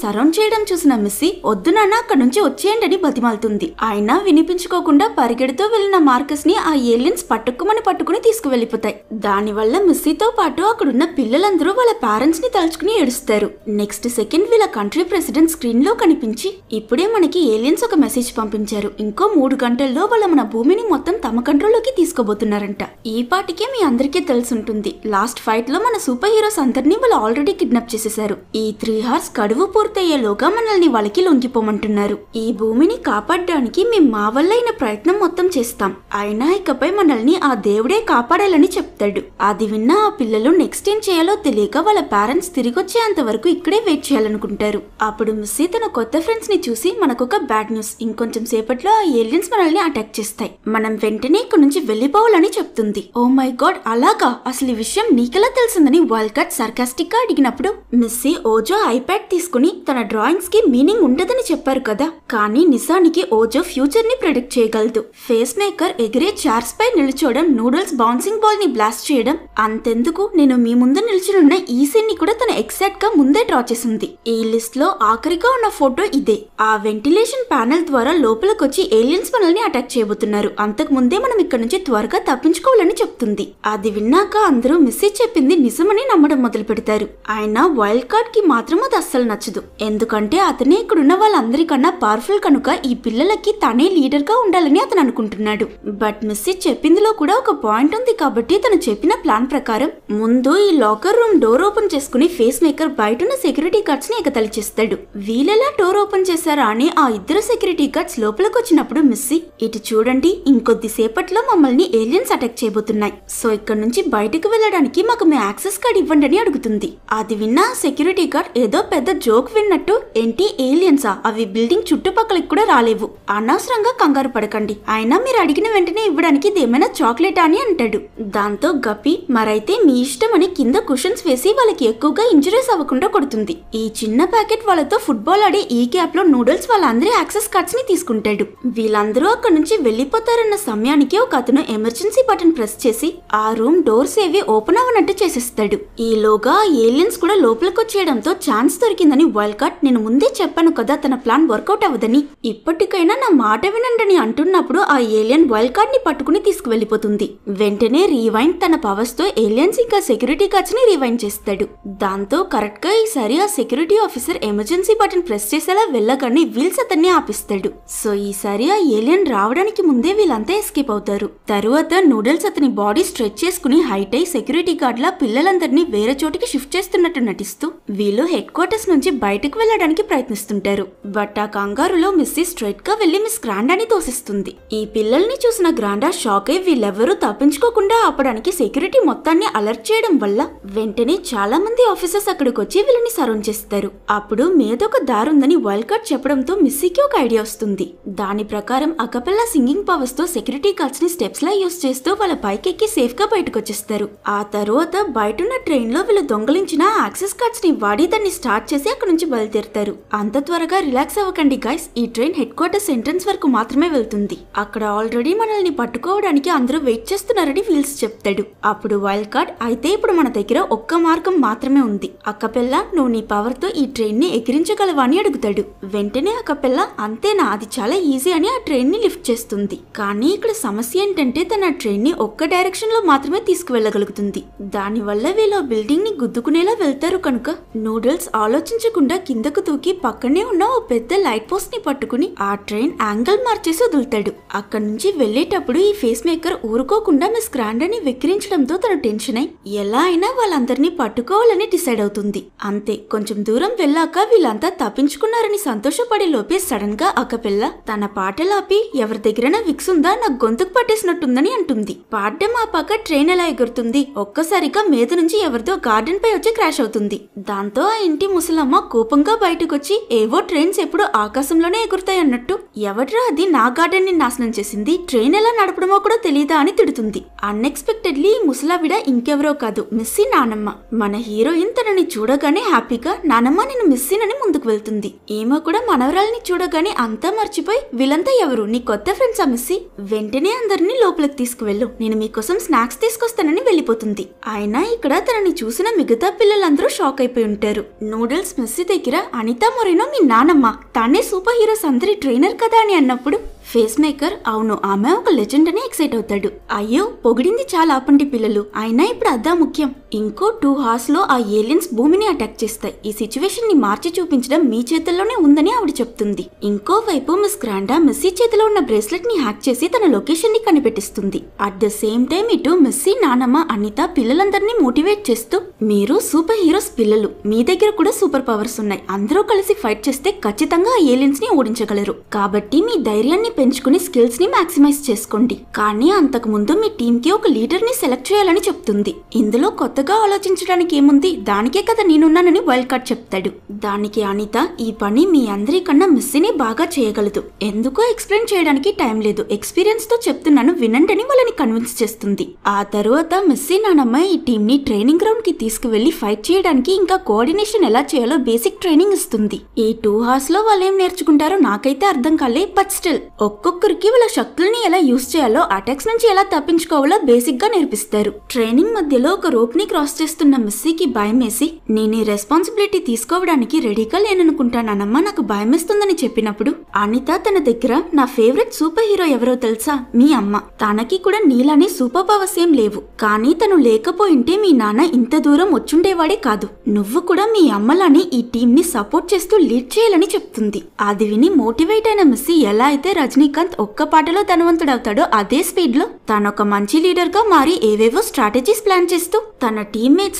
సరౌండ్ చేయడం చేయడం చూసిన మిస్సి వద్దు నాన్న అక్కడి నుంచి వచ్చేయండి అని బతిమాలుతుంది ఆయన వినిపించుకోకుండా పరిగెడుతూ వెళ్లిన మార్కస్ ని ఆ ఏలియన్స్ పట్టుకుమని పట్టుకుని తీసుకువెళ్లిపోతాయి దానివల్ల మిస్సీతో పాటు అక్కడున్న పిల్లలందరూ వాళ్ళ పేరెంట్స్ ని తలుచుకుని ఏడుస్తారు నెక్స్ట్ సెకండ్ వీళ్ళ కంట్రీ ప్రెసిడెంట్ స్క్రీన్ లో కనిపించి ఇప్పుడే మనకి ఏలియన్స్ ఒక మెసేజ్ పంపించారు ఇంకో మూడు గంటల్లో వాళ్ళ మన భూమిని మొత్తం తమ కంట్రోల్లోకి తీసుకోబోతున్నారంట ఈ పాటికే మీ అందరికీ తెలుసుంటుంది లాస్ట్ ఫైట్ లో మన సూపర్ హీరోస్ అందరినీ వాళ్ళు ఆల్రెడీ కిడ్నాప్ చేసేసారు ఈ త్రీ హార్స్ కడువు పూర్తయ్యేలో ఈలోగా మనల్ని వాళ్ళకి లొంగిపోమంటున్నారు ఈ భూమిని కాపాడడానికి మేము మా వల్లైన ప్రయత్నం మొత్తం చేస్తాం అయినా ఇకపై మనల్ని ఆ దేవుడే కాపాడాలని చెప్తాడు అది విన్న ఆ పిల్లలు నెక్స్ట్ ఏం చేయాలో తెలియక వాళ్ళ పేరెంట్స్ తిరిగి వచ్చేంత వరకు ఇక్కడే వెయిట్ చేయాలనుకుంటారు అప్పుడు మిస్సీ తన కొత్త ఫ్రెండ్స్ ని చూసి మనకొక బ్యాడ్ న్యూస్ ఇంకొంచెం సేపట్లో ఆ ఏలియన్స్ మనల్ని అటాక్ చేస్తాయి మనం వెంటనే ఇక్కడ నుంచి వెళ్ళిపోవాలని చెప్తుంది ఓ మై గాడ్ అలాగా అసలు ఈ విషయం నీకెలా తెలిసిందని కట్ సర్కాస్టిక్ గా అడిగినప్పుడు మిస్సీ ఓజో ఐప్యాడ్ తీసుకుని తన డ్రా డ్రాయింగ్స్ కి మీనింగ్ ఉండదని చెప్పారు కదా కానీ నిజానికి ఓజో ఫ్యూచర్ ని ప్రొడిక్ట్ చేయగలదు ఫేస్ మేకర్ ఎగిరే చార్స్ పై నిల్చోవడం నూడిల్స్ బౌన్సింగ్ బాల్ ని బ్లాస్ట్ చేయడం అంతెందుకు నేను మీ ముందు నిల్చునున్న ఈ సీన్ ని కూడా తను ఎగ్జాక్ట్ గా ముందే డ్రా చేసింది ఈ లిస్ట్ లో ఆఖరిగా ఉన్న ఫోటో ఇదే ఆ వెంటిలేషన్ ప్యానెల్ ద్వారా లోపలికొచ్చి ఏలియన్స్ మనల్ని అటాక్ చేయబోతున్నారు అంతకు ముందే మనం ఇక్కడ నుంచి త్వరగా తప్పించుకోవాలని చెప్తుంది అది విన్నాక అందరూ మెసేజ్ చెప్పింది నిజమని నమ్మడం మొదలు పెడతారు ఆయన వైల్డ్ కార్డ్ కి మాత్రం అది అస్సలు నచ్చదు ఎందుకు ఎందుకంటే అతనే ఇక్కడున్న వాళ్ళందరికన్నా పవర్ఫుల్ కనుక ఈ పిల్లలకి తనే లీడర్గా ఉండాలని అతను అనుకుంటున్నాడు బట్ మిస్సీ చెప్పిందిలో కూడా ఒక పాయింట్ ఉంది కాబట్టి తను చెప్పిన ప్లాన్ ప్రకారం ముందు ఈ లాకర్ రూమ్ డోర్ ఓపెన్ చేసుకుని ఫేస్ మేకర్ బయట ఉన్న సెక్యూరిటీ గార్డ్స్ ని ఎగతలి చేస్తాడు వీళ్ళెలా డోర్ ఓపెన్ చేశారా అని ఆ ఇద్దరు సెక్యూరిటీ గార్డ్స్ లోపలికి వచ్చినప్పుడు మిస్సీ ఇటు చూడండి ఇంకొద్దిసేపట్లో మమ్మల్ని ఏలియన్స్ అటాక్ చేయబోతున్నాయి సో ఇక్కడ నుంచి బయటకు వెళ్ళడానికి మాకు మీ యాక్సెస్ కార్డ్ ఇవ్వండి అని అడుగుతుంది అది విన్నా సెక్యూరిటీ గార్డ్ ఏదో పెద్ద జోక్ విన్నట్టు ఏంటి ఏలియన్సా అవి బిల్డింగ్ చుట్టుపక్కలకి కూడా రాలేవు అనవసరంగా కంగారు పడకండి అయినా మీరు అడిగిన వెంటనే ఇవ్వడానికి ఇదేమైనా చాక్లెట్ అని అంటాడు దాంతో గప్పి మరైతే మీ ఇష్టం అని కింద కుషన్స్ వేసి వాళ్ళకి ఎక్కువగా ఇంజరీస్ అవ్వకుండా కొడుతుంది ఈ చిన్న ప్యాకెట్ వాళ్ళతో ఫుట్బాల్ ఆడే ఈ క్యాప్ లో నూడిల్స్ వాళ్ళందరి యాక్సెస్ కార్డ్స్ ని తీసుకుంటాడు వీళ్ళందరూ అక్కడ నుంచి వెళ్లిపోతారన్న సమయానికి ఒక అతను ఎమర్జెన్సీ బటన్ ప్రెస్ చేసి ఆ రూమ్ డోర్స్ ఏవి ఓపెన్ అవ్వనట్టు చేసేస్తాడు ఈలోగా ఏలియన్స్ కూడా లోపలికి వచ్చేయడంతో ఛాన్స్ దొరికిందని వైల్డ్ కార్డ్ నేను ముందే చెప్పాను కదా తన ప్లాన్ వర్కౌట్ అవ్వదని ఇప్పటికైనా నా మాట వినండని అంటున్నప్పుడు ఆ ఏలియన్ వైల్డ్ కార్డ్ ని పట్టుకుని తీసుకువెళ్లిపోతుంది వెంటనే రీవైండ్ తన పవర్స్ తో ఏలియన్స్ ఇంకా సెక్యూరిటీ గార్డ్స్ ని రీవైండ్ చేస్తాడు దాంతో కరెక్ట్ గా ఈసారి ఆ security officer emergency button press చేసేలా వెళ్ళగానే వీల్స్ అతన్ని ఆపిస్తాడు సో ఈసారి ఆ ఏలియన్ రావడానికి ముందే వీళ్ళంతా ఎస్కేప్ అవుతారు తరువాత నూడిల్స్ అతని బాడీ స్ట్రెచ్ చేసుకుని హైట్ అయి సెక్యూరిటీ గార్డ్ లా పిల్లలందరినీ వేరే చోటికి షిఫ్ట్ చేస్తున్నట్టు నటిస్తూ వీళ్ళు హెడ్ క్వార్టర్స్ నుంచి బయటకు వెళ్ళడం చేయడానికి ప్రయత్నిస్తుంటారు బట్ ఆ కంగారులో మిస్సీ స్ట్రైట్ గా వెళ్లి మిస్ గ్రాండాని తోసిస్తుంది ఈ పిల్లల్ని చూసిన గ్రాండా షాక్ అయి వీళ్ళెవరూ తప్పించుకోకుండా ఆపడానికి సెక్యూరిటీ మొత్తాన్ని అలర్ట్ చేయడం వల్ల వెంటనే చాలా మంది ఆఫీసర్స్ అక్కడికి వచ్చి వీళ్ళని సరౌండ్ చేస్తారు అప్పుడు మీదొక దారుందని వైల్డ్ కార్డ్ చెప్పడంతో మిస్సీకి ఒక ఐడియా వస్తుంది దాని ప్రకారం అకపల్ల సింగింగ్ పవర్స్ తో సెక్యూరిటీ కార్డ్స్ ని స్టెప్స్ లా యూస్ చేస్తూ వాళ్ళ పైకెక్కి సేఫ్ గా బయటకు వచ్చేస్తారు ఆ తర్వాత బయట ఉన్న ట్రైన్ లో వీళ్ళు దొంగలించిన యాక్సెస్ కార్డ్స్ ని వాడి దాన్ని స్టార్ట్ చేసి అక్కడ నుంచి బయలుదేరుతారు చెప్తారు అంత త్వరగా రిలాక్స్ అవ్వకండి గైస్ ఈ ట్రైన్ హెడ్ క్వార్టర్స్ ఎంట్రన్స్ వరకు మాత్రమే వెళ్తుంది అక్కడ ఆల్రెడీ మనల్ని పట్టుకోవడానికి అందరూ వెయిట్ చేస్తున్నారని విల్స్ చెప్తాడు అప్పుడు వైల్డ్ కార్డ్ అయితే ఇప్పుడు మన దగ్గర ఒక్క మార్గం మాత్రమే ఉంది అక్కపెల్ల నువ్వు నీ పవర్ తో ఈ ట్రైన్ ని ఎగిరించగలవా అని అడుగుతాడు వెంటనే పిల్ల అంతేనా అది చాలా ఈజీ అని ఆ ట్రైన్ ని లిఫ్ట్ చేస్తుంది కానీ ఇక్కడ సమస్య ఏంటంటే తన ట్రైన్ ని ఒక్క డైరెక్షన్ లో మాత్రమే తీసుకువెళ్ళగలుగుతుంది దానివల్ల వీళ్ళు బిల్డింగ్ ని గుద్దుకునేలా వెళ్తారు కనుక నూడిల్స్ ఆలోచించకుండా కిందకు పక్కకు దూకి పక్కనే ఉన్న ఓ పెద్ద లైట్ పోస్ట్ ని పట్టుకుని ఆ ట్రైన్ యాంగిల్ మార్చేసి వదులుతాడు అక్కడి నుంచి వెళ్లేటప్పుడు ఈ ఫేస్ మేకర్ ఊరుకోకుండా మిస్ గ్రాండర్ ని విక్రించడంతో తన టెన్షన్ అయి ఎలా అయినా వాళ్ళందరినీ పట్టుకోవాలని డిసైడ్ అవుతుంది అంతే కొంచెం దూరం వెళ్ళాక వీళ్ళంతా తప్పించుకున్నారని సంతోషపడే లోపే సడన్ గా అక్కపిల్ల తన పాటలాపి ఎవరి దగ్గరైనా విక్స్ ఉందా నాకు గొంతుకు పట్టేసినట్టుందని అంటుంది పాడ్డం మా పక్క ట్రైన్ ఎలా ఎగురుతుంది ఒక్కసారిగా మీద నుంచి ఎవరితో గార్డెన్ పై వచ్చి క్రాష్ అవుతుంది దాంతో ఆ ఇంటి ముసలమ్మ కోపంగా బయటకొచ్చి ఏవో ట్రైన్స్ ఎప్పుడు ఆకాశంలోనే ఎగురుతాయి అన్నట్టు ఎవట్రా అది నా గార్డెన్ ని నాశనం చేసింది ట్రైన్ ఎలా నడపడమో కూడా తెలియదా అని తిడుతుంది అన్ఎక్స్పెక్టెడ్లీ ముసలావిడ ఇంకెవరో కాదు మిస్సీ నానమ్మ మన హీరోయిన్ తనని చూడగానే హ్యాపీగా నానమ్మ నేను అని ముందుకు వెళ్తుంది ఏమో కూడా మనవరాల్ని చూడగానే అంతా మర్చిపోయి వీళ్ళంతా ఎవరు నీ కొత్త ఫ్రెండ్స్ ఆ మిస్సీ వెంటనే అందరినీ లోపలికి తీసుకువెళ్ళు నేను మీకోసం స్నాక్స్ తీసుకొస్తానని వెళ్ళిపోతుంది అయినా ఇక్కడ తనని చూసిన మిగతా పిల్లలందరూ షాక్ అయిపోయి ఉంటారు నూడిల్స్ మిస్సీ దగ్గర అనితా మొరెనో మీ నానమ్మ తనే సూపర్ హీరో అందరి ట్రైనర్ కదా అని అన్నప్పుడు ఫేస్ మేకర్ అవును ఆమె ఒక లెజెండ్ అని ఎక్సైట్ అవుతాడు అయ్యో పొగిడింది చాలా ఆపండి పిల్లలు అయినా ఇప్పుడు అద్దా ముఖ్యం ఇంకో టూ హార్స్ లో ఆ ఏలియన్స్ భూమిని అటాక్ చేస్తాయి ఈ సిచ్యువేషన్ ని మార్చి చూపించడం మీ చేతుల్లోనే ఉందని ఆవిడ చెప్తుంది ఇంకోవైపు మిస్ గ్రాండా మిస్సీ చేతిలో ఉన్న బ్రేస్లెట్ ని హ్యాక్ చేసి తన లొకేషన్ ని కనిపెట్టిస్తుంది అట్ ద సేమ్ టైం ఇటు మిస్సీ నానమ్మ అనిత పిల్లలందరినీ మోటివేట్ చేస్తూ మీరు సూపర్ హీరోస్ పిల్లలు మీ దగ్గర కూడా సూపర్ పవర్స్ ఉన్నాయి అందరూ కలిసి ఫైట్ చేస్తే ఖచ్చితంగా ఆ ఏలియన్స్ ని ఓడించగలరు కాబట్టి మీ ధైర్యాన్ని ని పెంచుకుని స్కిల్స్ ని మాక్సిమైజ్ చేసుకోండి కానీ అంతకు ముందు మీ టీమ్ కి ఒక లీడర్ ని సెలెక్ట్ చేయాలని చెప్తుంది ఇందులో కొత్తగా ఆలోచించడానికి ఏముంది దానికే కదా నేనున్నానని వైల్డ్ కార్డ్ చెప్తాడు దానికి అనిత ఈ పని మీ అందరికన్నా మిస్సీనే బాగా చేయగలదు ఎందుకో ఎక్స్ప్లెయిన్ చేయడానికి టైం లేదు ఎక్స్పీరియన్స్ తో చెప్తున్నాను వినండి అని వాళ్ళని కన్విన్స్ చేస్తుంది ఆ తరువాత మిస్సీ నానమ్మ ఈ టీమ్ ని ట్రైనింగ్ గ్రౌండ్ కి తీసుకువెళ్లి ఫైట్ చేయడానికి ఇంకా కోఆర్డినేషన్ ఎలా చేయాలో బేసిక్ ట్రైనింగ్ ఇస్తుంది ఈ టూ హార్స్ లో వాళ్ళు ఏం నేర్చుకుంటారో నాకైతే అర్థం కాలే బట్ స్టిల్ ఒక్కొక్కరికి వాళ్ళ శక్తుల్ని ఎలా యూజ్ చేయాలో అటాక్స్ నుంచి ఎలా తప్పించుకోవాలో బేసిక్ గా నేర్పిస్తారు ట్రైనింగ్ మధ్యలో ఒక రోప్ ని క్రాస్ చేస్తున్న మిస్సీకి భయం వేసి నేను ఈ రెస్పాన్సిబిలిటీ తీసుకోవడానికి రెడీగా లేననుకుంటానమ్మా నాకు భయం వేస్తుందని చెప్పినప్పుడు అనిత తన దగ్గర నా ఫేవరెట్ సూపర్ హీరో ఎవరో తెలుసా మీ అమ్మ తనకి కూడా నీలానే సూపర్ పవర్స్ ఏం లేవు కానీ తను లేకపోయింటే మీ నాన్న ఇంత దూరం వచ్చుండేవాడే కాదు నువ్వు కూడా మీ అమ్మలానే ఈ టీం ని సపోర్ట్ చేస్తూ లీడ్ చేయాలని చెప్తుంది అది విని మోటివేట్ అయిన మిస్సీ ఎలా అయితే రజనీకాంత్ ఒక్క పాటలో ధనవంతుడవుతాడో అదే స్పీడ్లో తనొక మంచి లీడర్గా మారి ఏవేవో స్ట్రాటజీస్ ప్లాన్ చేస్తూ తన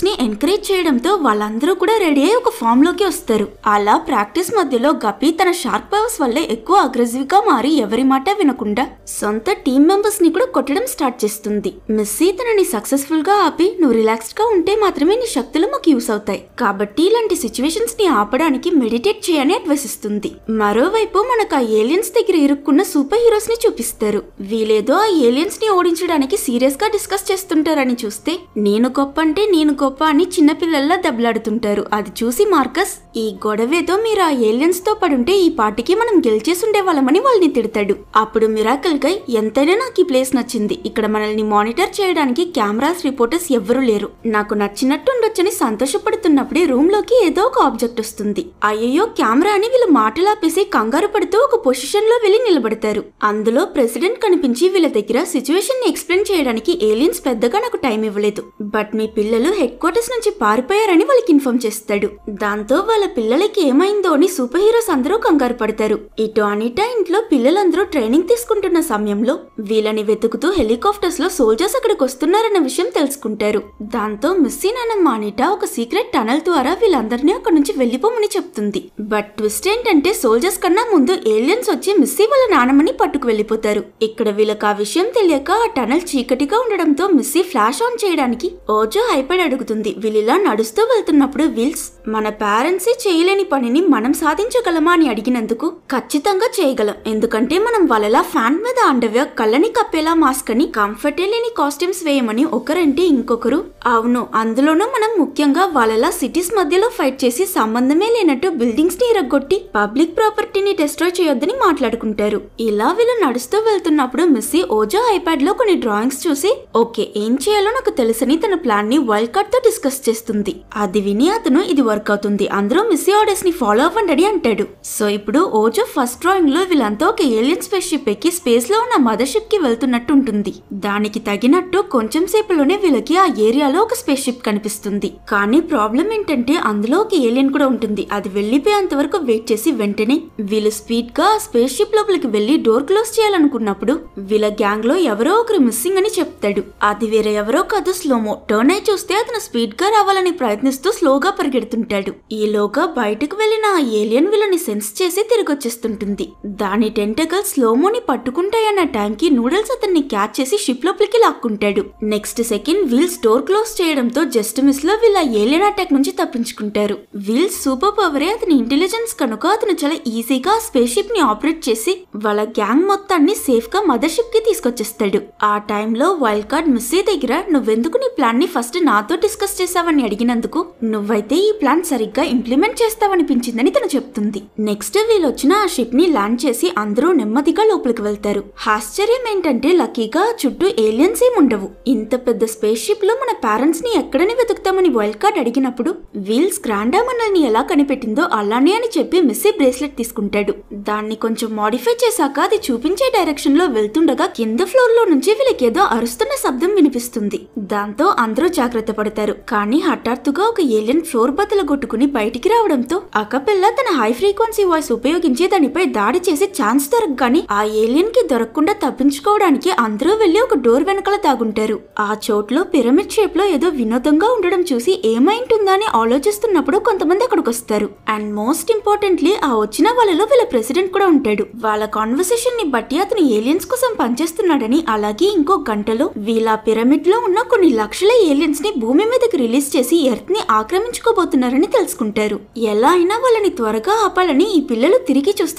ని ఎంకరేజ్ చేయడంతో వాళ్ళందరూ కూడా రెడీ అయ్యి ఒక ఫామ్లోకి వస్తారు అలా ప్రాక్టీస్ మధ్యలో గపి తన షార్క్ పవర్స్ వల్ల ఎక్కువ గా మారి ఎవరి మాట వినకుండా సొంత టీం మెంబర్స్ ని కూడా కొట్టడం స్టార్ట్ చేస్తుంది మిస్సీ తనని సక్సెస్ఫుల్ గా ఆపి నువ్వు రిలాక్స్డ్ గా ఉంటే మాత్రమే నీ శక్తులు మాకు యూస్ అవుతాయి కాబట్టి ఇలాంటి సిచ్యువేషన్స్ ని ఆపడానికి మెడిటేట్ చేయని అడ్వసిస్తుంది మరోవైపు మనకు ఆ ఏలియన్స్ దగ్గర ఇరుక్కున్న ఉన్న సూపర్ హీరోస్ ని చూపిస్తారు వీలేదో ఆ ఏలియన్స్ ని ఓడించడానికి సీరియస్ గా డిస్కస్ చేస్తుంటారని చూస్తే నేను గొప్ప అంటే నేను గొప్ప అని చిన్నపిల్లల్లా దెబ్బలాడుతుంటారు అది చూసి మార్కస్ ఈ గొడవేదో మీరు ఆ ఏలియన్స్ తో పడుంటే ఈ పాటికి మనం గెలిచేసుండే వాళ్ళమని వాళ్ళని తిడతాడు అప్పుడు మిరాకల్ గై ఎంతైనా నాకు ఈ ప్లేస్ నచ్చింది ఇక్కడ మనల్ని మానిటర్ చేయడానికి కెమెరాస్ రిపోర్టర్స్ ఎవ్వరూ లేరు నాకు నచ్చినట్టు ఉండొచ్చని సంతోషపడుతున్నప్పుడే రూమ్ లోకి ఏదో ఒక ఆబ్జెక్ట్ వస్తుంది అయ్యో కెమెరా అని వీళ్ళు మాటలాపేసి కంగారు పడుతూ ఒక పొజిషన్ లో వెళ్ళి నిలబడి నిలబడతారు అందులో ప్రెసిడెంట్ కనిపించి వీళ్ళ దగ్గర సిచ్యువేషన్ ని ఎక్స్ప్లెయిన్ చేయడానికి ఏలియన్స్ పెద్దగా నాకు టైం ఇవ్వలేదు బట్ మీ పిల్లలు హెడ్ క్వార్టర్స్ నుంచి పారిపోయారని వాళ్ళకి ఇన్ఫార్మ్ చేస్తాడు దాంతో వాళ్ళ పిల్లలకి ఏమైందో అని సూపర్ హీరోస్ అందరూ కంగారు పడతారు ఇటు అనిటా ఇంట్లో పిల్లలందరూ ట్రైనింగ్ తీసుకుంటున్న సమయంలో వీళ్ళని వెతుకుతూ హెలికాప్టర్స్ లో సోల్జర్స్ అక్కడికి వస్తున్నారన్న విషయం తెలుసుకుంటారు దాంతో మిస్సీ నానమ్మ అనిటా ఒక సీక్రెట్ టనల్ ద్వారా వీళ్ళందరినీ అక్కడ నుంచి వెళ్లిపోమని చెప్తుంది బట్ ట్విస్ట్ ఏంటంటే సోల్జర్స్ కన్నా ముందు ఏలియన్స్ వచ్చి మిస్సీ వాళ్ళని నానమ్మని పట్టుకు వెళ్ళిపోతారు ఇక్కడ వీళ్ళకి ఆ విషయం తెలియక ఆ టనల్ చీకటిగా ఉండడంతో మిస్సీ ఫ్లాష్ ఆన్ చేయడానికి ఓజో హైపడ్ అడుగుతుంది వీళ్ళిలా నడుస్తూ వెళ్తున్నప్పుడు విల్స్ మన పేరెంట్సే చేయలేని పనిని మనం సాధించగలమా అని అడిగినందుకు ఖచ్చితంగా చేయగలం ఎందుకంటే మనం వాళ్ళలా ఫ్యాన్ మీద అండవే కళ్ళని కప్పేలా మాస్క్ అని కంఫర్టే లేని కాస్ట్యూమ్స్ వేయమని ఒకరంటే ఇంకొకరు అవును అందులోనూ మనం ముఖ్యంగా వాళ్ళలా సిటీస్ మధ్యలో ఫైట్ చేసి సంబంధమే లేనట్టు బిల్డింగ్స్ ని ఇరగొట్టి పబ్లిక్ ప్రాపర్టీని డెస్ట్రాయ్ చేయొద్దని మాట్లాడుకుంటారు ఇలా వీళ్ళు నడుస్తూ వెళ్తున్నప్పుడు మిస్సి ఓజో ఐపాడ్ లో కొన్ని డ్రాయింగ్స్ చూసి ఓకే ఏం చేయాలో నాకు తెలుసని తన ప్లాన్ ని వైల్డ్ కార్డ్ తో డిస్కస్ చేస్తుంది అది విని అతను ఇది వర్క్ అవుతుంది అందరూ మిస్సీ ఆర్డర్స్ ని ఫాలో అవ్వండి అంటాడు సో ఇప్పుడు ఓజో ఫస్ట్ డ్రాయింగ్ లో వీళ్ళంతా ఒక ఏలియన్ స్పేస్ షిప్ ఎక్కి స్పేస్ లో ఉన్న మదర్ షిప్ కి వెళ్తున్నట్టు ఉంటుంది దానికి తగినట్టు కొంచెం సేపులోనే వీళ్ళకి ఆ ఏరియాలో ఒక స్పేస్ షిప్ కనిపిస్తుంది కానీ ప్రాబ్లం ఏంటంటే అందులో ఒక ఏలియన్ కూడా ఉంటుంది అది వెళ్లిపోయేంత వరకు వెయిట్ చేసి వెంటనే వీళ్ళు స్పీడ్ గా స్పేస్ షిప్ లోపలికి వెళ్లి డోర్ క్లోజ్ చేయాలనుకున్నప్పుడు వీళ్ళ గ్యాంగ్ లో ఎవరో ఒకరు మిస్సింగ్ అని చెప్తాడు అది వేరే ఎవరో కాదు స్లోమో టర్న్ అయి చూస్తే అతను స్పీడ్ గా రావాలని ప్రయత్నిస్తూ స్లోగా పరిగెడుతుంటాడు ఈలోగా బయటకు వెళ్లిన ఆ ఏలియన్ వీళ్ళని సెన్స్ చేసి తిరిగొచ్చేస్తుంటుంది దాని టెంటకల్ స్లోమోని పట్టుకుంటాయన్న ట్యాంక్ నూడిల్స్ అతన్ని క్యాచ్ చేసి షిప్ లోపలికి లాక్కుంటాడు next second Wheels door close చేయడంతో జస్ట్ మిస్ లో వీళ్ళ ఏలియన్ అటాక్ నుంచి తప్పించుకుంటారు వీల్స్ సూపర్ పవరే అతని ఇంటెలిజెన్స్ కనుక అతను చాలా ఈజీగా స్పేస్ షిప్ ని ఆపరేట్ చేసి వాళ్ళ గ్యాంగ్ మొత్తాన్ని సేఫ్గా కి తీసుకొచ్చేస్తాడు ఆ టైంలో వైల్డ్ కార్డ్ మిస్సీ దగ్గర నువ్వెందుకు నీ ప్లాన్ని ఫస్ట్ నాతో డిస్కస్ చేసావని అడిగినందుకు నువ్వైతే ఈ ప్లాన్ సరిగ్గా ఇంప్లిమెంట్ చేస్తావనిపించిందని తను చెప్తుంది నెక్స్ట్ వీళ్ళొచ్చిన ఆ షిప్ని ల్యాండ్ చేసి అందరూ నెమ్మదిగా లోపలికి వెళ్తారు ఆశ్చర్యం ఏంటంటే లక్కీగా చుట్టూ ఏలియన్స్ ఏమి ఉండవు ఇంత పెద్ద స్పేస్ షిప్ లో మన పేరెంట్స్ ని ఎక్కడని వెతుకుతామని వైల్డ్ కార్డ్ అడిగినప్పుడు వీల్స్ గ్రాండా మనల్ని ఎలా కనిపెట్టిందో అలానే అని చెప్పి మిస్సీ బ్రేస్లెట్ తీసుకుంటాడు దాన్ని కొంచెం మాడిఫై చేసి చేశాక అది చూపించే డైరెక్షన్ లో వెళ్తుండగా కింద ఫ్లోర్ లో నుంచి వీళ్ళకేదో అరుస్తున్న శబ్దం వినిపిస్తుంది దాంతో అందరూ జాగ్రత్త పడతారు కానీ హఠాత్తుగా ఒక ఏలియన్ ఫ్లోర్ బద్దలు కొట్టుకుని బయటికి రావడంతో అక్కపిల్ల తన హై ఫ్రీక్వెన్సీ వాయిస్ ఉపయోగించి దానిపై దాడి చేసి ఛాన్స్ దొరకగానే ఆ ఏలియన్ కి దొరకకుండా తప్పించుకోవడానికి అందరూ వెళ్లి ఒక డోర్ వెనకాల తాగుంటారు ఆ చోట్లో పిరమిడ్ షేప్ లో ఏదో వినోదంగా ఉండడం చూసి ఏమైంటుందా అని ఆలోచిస్తున్నప్పుడు కొంతమంది అక్కడికి వస్తారు అండ్ మోస్ట్ ఇంపార్టెంట్లీ ఆ వచ్చిన వాళ్ళలో వీళ్ళ ప్రెసిడెంట్ కూడా ఉంటాడు వాళ్ళ కాన్వర్సేషన్ని బట్టి అతను ఏలియన్స్ కోసం పనిచేస్తున్నాడని అలాగే ఇంకో గంటలో వీళ్ళ పిరమిడ్ లో ఉన్న కొన్ని లక్షల ఏలియన్స్ ని భూమి మీదకి రిలీజ్ చేసి ఎర్త్ ని ఆక్రమించుకోబోతున్నారని తెలుసుకుంటారు ఎలా అయినా వాళ్ళని త్వరగా ఆపాలని ఈ పిల్లలు తిరిగి చూస్తే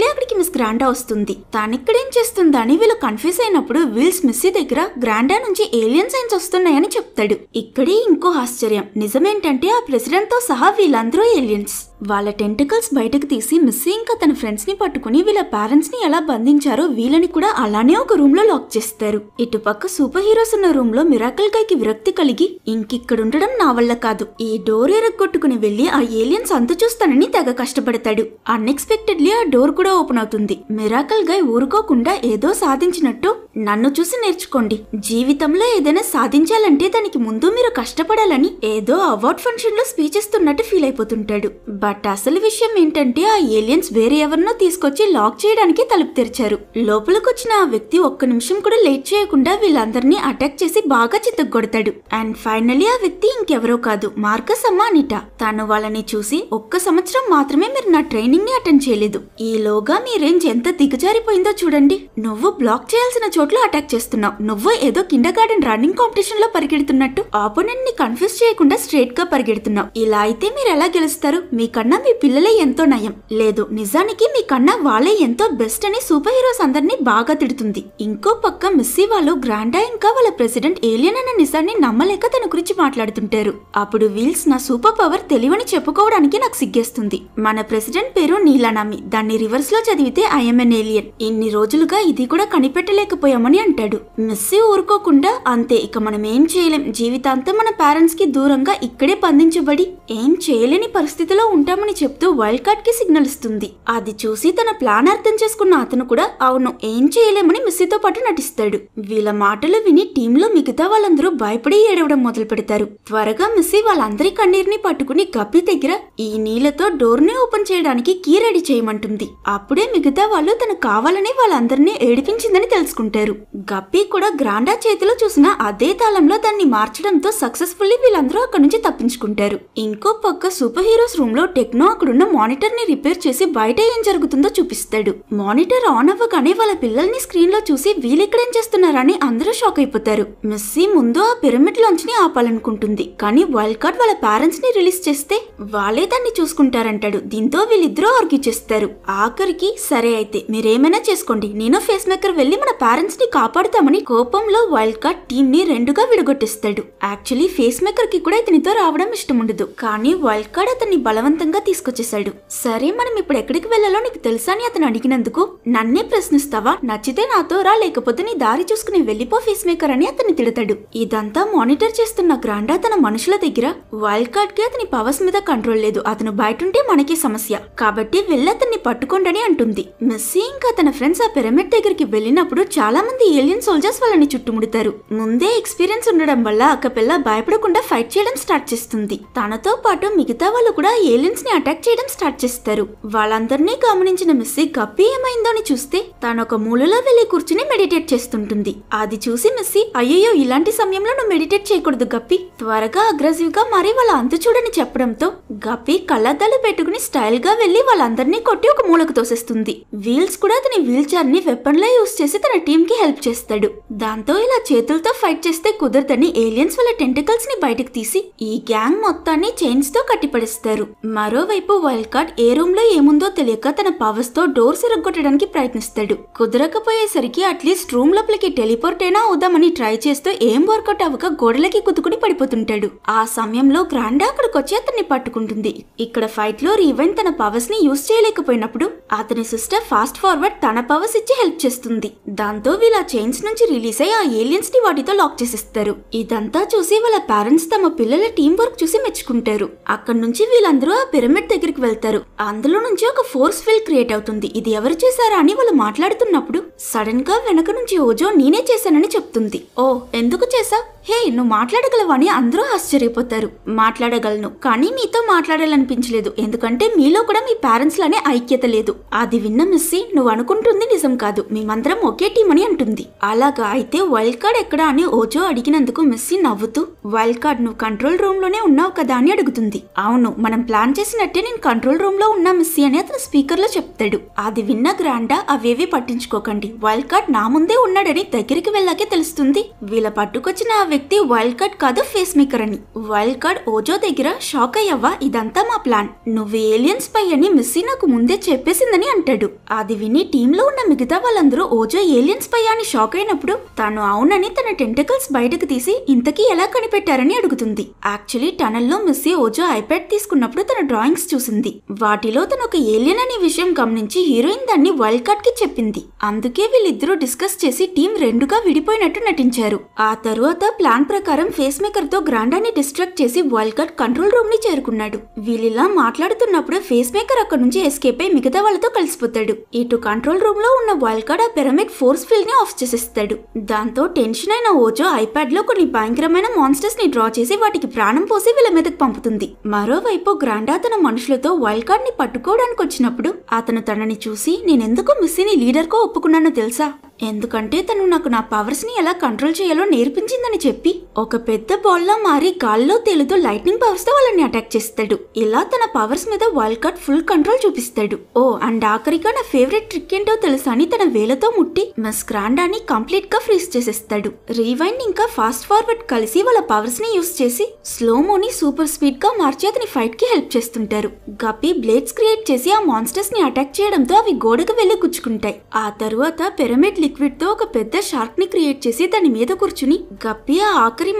లే అక్కడికి మిస్ గ్రాండా వస్తుంది తానిక్కడేం చేస్తుందా అని వీళ్ళు కన్ఫ్యూజ్ అయినప్పుడు వీల్స్ మిస్సీ దగ్గర గ్రాండా నుంచి ఏలియన్ సైన్స్ వస్తున్నాయని చెప్తాడు ఇక్కడే ఇంకో ఆశ్చర్యం నిజమేంటంటే ఆ ప్రెసిడెంట్ తో సహా వీళ్ళందరూ ఏలియన్స్ వాళ్ళ టెంటికల్స్ బయటకు తీసి మిస్సీ ఇంకా తన ఫ్రెండ్స్ ని పట్టుకుని వీళ్ళ ని ఎలా బంధించారో వీళ్ళని కూడా అలానే ఒక రూమ్ లో లాక్ చేస్తారు ఇటుపక్క సూపర్ హీరోస్ ఉన్న రూమ్ లో మిరాకల్ గైకి విరక్తి కలిగి ఇంకిక్కడుండడం నా వల్ల కాదు ఈ డోర్ ఎరగొట్టుకుని వెళ్ళి ఆ ఏలియన్స్ అంత చూస్తానని తెగ కష్టపడతాడు అన్ఎక్స్పెక్టెడ్లీ ఆ డోర్ కూడా ఓపెన్ అవుతుంది మిరాకల్ గాయ్ ఊరుకోకుండా ఏదో సాధించినట్టు నన్ను చూసి నేర్చుకోండి జీవితంలో ఏదైనా సాధించాలంటే దానికి ముందు మీరు కష్టపడాలని ఏదో అవార్డ్ ఫంక్షన్ లో స్పీచ్ ఇస్తున్నట్టు ఫీల్ అయిపోతుంటాడు బట్ అసలు విషయం ఏంటంటే ఆ ఏలియన్స్ వేరే ఎవరినో తీసుకొచ్చి లాక్ చేయ చేయడానికి తలుపు తెరిచారు లోపలికొచ్చిన ఆ వ్యక్తి ఒక్క నిమిషం కూడా లేట్ చేయకుండా వీళ్ళందరినీ అటాక్ చేసి బాగా చితగ్గొడతాడు అండ్ ఫైనలీ ఆ వ్యక్తి ఇంకెవరో కాదు మార్కస్ అనిట తాను వాళ్ళని చూసి ఒక్క సంవత్సరం మాత్రమే మీరు నా ట్రైనింగ్ ని అటెండ్ చేయలేదు ఈ లోగా మీ రేంజ్ ఎంత దిగజారిపోయిందో చూడండి నువ్వు బ్లాక్ చేయాల్సిన చోట్ల అటాక్ చేస్తున్నావు నువ్వు ఏదో కిండర్ గార్డెన్ రన్నింగ్ కాంపిటీషన్ లో పరిగెడుతున్నట్టు ఆపోనెంట్ ని కన్ఫ్యూజ్ చేయకుండా స్ట్రేట్ గా పరిగెడుతున్నావు ఇలా అయితే మీరు ఎలా గెలుస్తారు మీకన్నా మీ పిల్లలే ఎంతో నయం లేదు నిజానికి మీ కన్నా వాళ్ళే ఎంతో ఎంతో బెస్ట్ అని సూపర్ హీరోస్ అందరినీ బాగా తిడుతుంది ఇంకో పక్క మిస్సీ వాళ్ళు గ్రాండా ఇంకా వాళ్ళ ప్రెసిడెంట్ ఏలియన్ అన్న నిజాన్ని నమ్మలేక తన గురించి మాట్లాడుతుంటారు అప్పుడు వీల్స్ నా సూపర్ పవర్ తెలివని చెప్పుకోవడానికి నాకు సిగ్గేస్తుంది మన ప్రెసిడెంట్ పేరు నీలానామి దాన్ని రివర్స్ లో చదివితే ఐఎంఎన్ ఏలియన్ ఇన్ని రోజులుగా ఇది కూడా కనిపెట్టలేకపోయామని అంటాడు మిస్సీ ఊరుకోకుండా అంతే ఇక మనం ఏం చేయలేం జీవితాంతం మన పేరెంట్స్ కి దూరంగా ఇక్కడే బంధించబడి ఏం చేయలేని పరిస్థితిలో ఉంటామని చెప్తూ వైల్డ్ కార్డ్ కి సిగ్నల్ ఇస్తుంది అది చూసి తన ప్లాన్ అర్థం అర్థం చేసుకున్న అతను కూడా అవును ఏం చేయలేమని మిస్సీతో పాటు నటిస్తాడు వీళ్ళ మాటలు విని టీంలో మిగతా వాళ్ళందరూ భయపడి ఏడవడం మొదలు పెడతారు త్వరగా మిస్సీ వాళ్ళందరి కన్నీరుని పట్టుకుని గబ్బి దగ్గర ఈ నీళ్లతో డోర్ని ఓపెన్ చేయడానికి కీ రెడీ చేయమంటుంది అప్పుడే మిగతా వాళ్ళు తను కావాలని వాళ్ళందరినీ ఏడిపించిందని తెలుసుకుంటారు గబ్బి కూడా గ్రాండా చేతిలో చూసిన అదే తాళంలో దాన్ని మార్చడంతో సక్సెస్ఫుల్లీ వీళ్ళందరూ అక్కడి నుంచి తప్పించుకుంటారు ఇంకో పక్క సూపర్ హీరోస్ రూమ్ లో టెక్నో అక్కడున్న మానిటర్ ని రిపేర్ చేసి బయట ఏం జరుగుతుందో చూపిస్తాడు మానిటర్ ఆన్ అవ్వగానే వాళ్ళ పిల్లల్ని స్క్రీన్లో చూసి వీళ్ళెక్కడేం చేస్తున్నారని అందరూ షాక్ అయిపోతారు మెస్సీ ముందు ఆ పిరమిడ్ ని ఆపాలనుకుంటుంది కానీ వైల్డ్ కార్డ్ వాళ్ళ పేరెంట్స్ ని రిలీజ్ చేస్తే వాళ్ళే దాన్ని చూసుకుంటారంటాడు దీంతో వీళ్ళిద్దరూ ఆర్గ్యూ చేస్తారు ఆఖరికి సరే అయితే మీరేమైనా చేసుకోండి నేను ఫేస్ మేకర్ వెళ్ళి మన పేరెంట్స్ ని కాపాడుతామని కోపంలో వైల్డ్ కార్డ్ టీమ్ని ని రెండుగా విడగొట్టేస్తాడు యాక్చువల్లీ ఫేస్ మేకర్ కి కూడా ఇతనితో రావడం ఇష్టం ఉండదు కానీ వైల్డ్ కార్డ్ అతన్ని బలవంతంగా తీసుకొచ్చేశాడు సరే మనం ఇప్పుడు ఎక్కడికి వెళ్ళాలో నీకు తెలుసా అని అతను అడిగిన అడిగినందుకు నన్నే ప్రశ్నిస్తావా నచ్చితే నాతో రా లేకపోతే నీ దారి చూసుకుని వెళ్లిపో ఫేస్ మేకర్ అని అతన్ని తిడతాడు ఇదంతా మానిటర్ చేస్తున్న గ్రాండా తన మనుషుల దగ్గర వైల్డ్ కార్డ్ కి అతని పవర్స్ మీద కంట్రోల్ లేదు అతను బయటుంటే మనకి సమస్య కాబట్టి వెళ్ళి అతన్ని పట్టుకోండని అంటుంది మిస్సీ ఇంకా తన ఫ్రెండ్స్ ఆ పిరమిడ్ దగ్గరికి వెళ్ళినప్పుడు చాలా మంది ఏలియన్ సోల్జర్స్ వాళ్ళని చుట్టుముడతారు ముందే ఎక్స్పీరియన్స్ ఉండడం వల్ల అక్కపిల్ల భయపడకుండా ఫైట్ చేయడం స్టార్ట్ చేస్తుంది తనతో పాటు మిగతా వాళ్ళు కూడా ఏలియన్స్ ని అటాక్ చేయడం స్టార్ట్ చేస్తారు వాళ్ళందరినీ గమనించిన మిస్సీ కప్ ఏమైందో అని చూస్తే ఒక మూలలో వెళ్ళి కూర్చుని మెడిటేట్ చేస్తుంటుంది అది చూసి మెస్సి అయ్యయ్యో ఇలాంటి సమయంలో నువ్వు మెడిటేట్ చేయకూడదు గప్పి త్వరగా అగ్రెసివ్ గా మరి వాళ్ళ అంతు చూడని చెప్పడంతో గప్పి కళ్ళద్దాలు పెట్టుకుని స్టైల్ గా వెళ్లి వాళ్ళందరినీ కొట్టి ఒక మూలకు తోసేస్తుంది వీల్స్ కూడా అతని వీల్ చైర్ ని వెపన్ లా యూస్ చేసి తన టీమ్ కి హెల్ప్ చేస్తాడు దాంతో ఇలా చేతులతో ఫైట్ చేస్తే కుదరదని ఏలియన్స్ వాళ్ళ టెంటికల్స్ ని బయటకు తీసి ఈ గ్యాంగ్ మొత్తాన్ని చైన్స్ తో కట్టిపడేస్తారు మరోవైపు వైల్డ్ కార్డ్ ఏ రూమ్ లో ఏముందో తెలియక తన పవర్స్ తో డోర్స్ విరగొట్టడానికి ప్రయత్నిస్తాడు కుదరకపోయేసరికి అట్లీస్ట్ రూమ్ లోపలికి టెలిపోర్ట్ అయినా అవుదామని ట్రై చేస్తూ ఏం వర్కౌట్ అవ్వక గోడలకి కుదుకుని పడిపోతుంటాడు ఆ సమయంలో గ్రాండా అక్కడికి వచ్చి అతన్ని పట్టుకుంటుంది ఇక్కడ ఫైట్ లో రీవెన్ తన పవర్స్ ని యూజ్ చేయలేకపోయినప్పుడు అతని సిస్టర్ ఫాస్ట్ ఫార్వర్డ్ తన పవర్స్ ఇచ్చి హెల్ప్ చేస్తుంది దాంతో వీళ్ళ చైన్స్ నుంచి రిలీజ్ అయ్యి ఆ ఏలియన్స్ ని వాటితో లాక్ చేసిస్తారు ఇదంతా చూసి వాళ్ళ పేరెంట్స్ తమ పిల్లల టీం వర్క్ చూసి మెచ్చుకుంటారు అక్కడ నుంచి వీళ్ళందరూ ఆ పిరమిడ్ దగ్గరికి వెళ్తారు అందులో నుంచి ఒక ఫోర్స్ ఫీల్ క్రియేట్ అవుతుంది ఇది ఎవరు చేశారా అని వాళ్ళు మాట్లాడుతున్నప్పుడు సడన్ గా వెనక నుంచి ఓజో నేనే చేశానని చెప్తుంది ఓ ఎందుకు చేశా హే నువ్వు మాట్లాడగలవా అని అందరూ ఆశ్చర్యపోతారు మాట్లాడగలను కానీ మీతో మాట్లాడాలనిపించలేదు ఎందుకంటే మీలో కూడా మీ పేరెంట్స్ లానే ఐక్యత లేదు అది విన్న మిస్సి నువ్వు అనుకుంటుంది నిజం కాదు మేమందరం ఒకే టీం అని అంటుంది అలాగా అయితే వైల్డ్ కార్డ్ ఎక్కడా అని ఓజో అడిగినందుకు మిస్సి నవ్వుతూ వైల్డ్ కార్డ్ నువ్వు కంట్రోల్ రూమ్ లోనే ఉన్నావు కదా అని అడుగుతుంది అవును మనం ప్లాన్ చేసినట్టే నేను కంట్రోల్ రూమ్ లో ఉన్నా మిస్సి అని అతను స్పీకర్ లో చెప్తాడు అది అది విన్న గ్రాండా అవేవి పట్టించుకోకండి వైల్డ్ కార్డ్ నా ముందే ఉన్నాడని దగ్గరికి వెళ్ళాకే తెలుస్తుంది వీళ్ళ పట్టుకొచ్చిన ఆ వ్యక్తి వైల్డ్ కార్డ్ కాదు ఫేస్ మేకర్ అని వైల్డ్ కార్డ్ ఓజో దగ్గర షాక్ అయ్యవ్వా ఇదంతా మా ప్లాన్ నువ్వు ఏలియన్స్ పై అని మిస్సి నాకు ముందే చెప్పేసిందని అంటాడు అది విని టీంలో ఉన్న మిగతా వాళ్ళందరూ ఓజో ఏలియన్స్ పై అని షాక్ అయినప్పుడు తను అవునని తన టెంటకల్స్ బయటకు తీసి ఇంతకీ ఎలా కనిపెట్టారని అడుగుతుంది యాక్చువల్లీ టనల్లో మిస్సి ఓజో ఐప్యాడ్ తీసుకున్నప్పుడు తన డ్రాయింగ్స్ చూసింది వాటిలో తను ఒక ఏలియన్ అనే విషయం గమనించి హీరో నవీన్ దాన్ని వరల్డ్ కార్డ్ కి చెప్పింది అందుకే వీళ్ళిద్దరూ డిస్కస్ చేసి టీం రెండుగా విడిపోయినట్టు నటించారు ఆ తరువాత ప్లాన్ ప్రకారం ఫేస్ మేకర్ తో గ్రాండాని డిస్ట్రాక్ట్ చేసి వైల్డ్ కట్ కంట్రోల్ రూమ్ ని చేరుకున్నాడు వీళ్ళిలా మాట్లాడుతున్నప్పుడు ఫేస్ మేకర్ అక్కడ నుంచి ఎస్కేప్ అయి మిగతా వాళ్ళతో కలిసిపోతాడు ఇటు కంట్రోల్ రూమ్ లో ఉన్న వరల్డ్ కార్డ్ ఆ పిరమిడ్ ఫోర్స్ ఫీల్డ్ ని ఆఫ్ చేసేస్తాడు దాంతో టెన్షన్ అయిన ఓజో ఐప్యాడ్ లో కొన్ని భయంకరమైన మాన్స్టర్స్ ని డ్రా చేసి వాటికి ప్రాణం పోసి వీళ్ళ మీదకి పంపుతుంది మరోవైపు గ్రాండా తన మనుషులతో వైల్డ్ కార్డ్ ని పట్టుకోవడానికి వచ్చినప్పుడు అతను తనని చూసి చూసి నేనెందుకు మిస్సీని లీడర్కో ఒప్పుకున్నానో తెలుసా ఎందుకంటే తను నాకు నా పవర్స్ని ఎలా కంట్రోల్ చేయాలో నేర్పించిందని చెప్పి ఒక పెద్ద లో మారి గాల్లో తేలుతూ లైట్నింగ్ పవర్స్తో వాళ్ళని అటాక్ చేస్తాడు ఇలా తన పవర్స్ మీద వరల్డ్ కట్ ఫుల్ కంట్రోల్ చూపిస్తాడు ఓ అండ్ ఆఖరిగా నా ఫేవరెట్ ట్రిక్ ఏంటో తెలుసా తన వేలతో ముట్టి మిస్ గ్రాండాని కంప్లీట్ గా ఫ్రీజ్ చేసేస్తాడు రీవైండ్ ఇంకా ఫాస్ట్ ఫార్వర్డ్ కలిసి వాళ్ళ పవర్స్ ని యూస్ చేసి స్లోమోని సూపర్ స్పీడ్ గా మార్చి అతని ఫైట్ కి హెల్ప్ చేస్తుంటారు గప్పి బ్లేడ్స్ క్రియేట్ చేసి ఆ మాన్స్టర్స్ ని అటాక్ చేయడంతో అవి గోడకు వెళ్లి గుచ్చుకుంటాయి ఆ తరువాత పిరమిడ్ తో ఒక పెద్ద షార్క్ ని క్రియేట్ చేసి దాని మీద కూర్చుని గప్పి ఆ ఆఖరి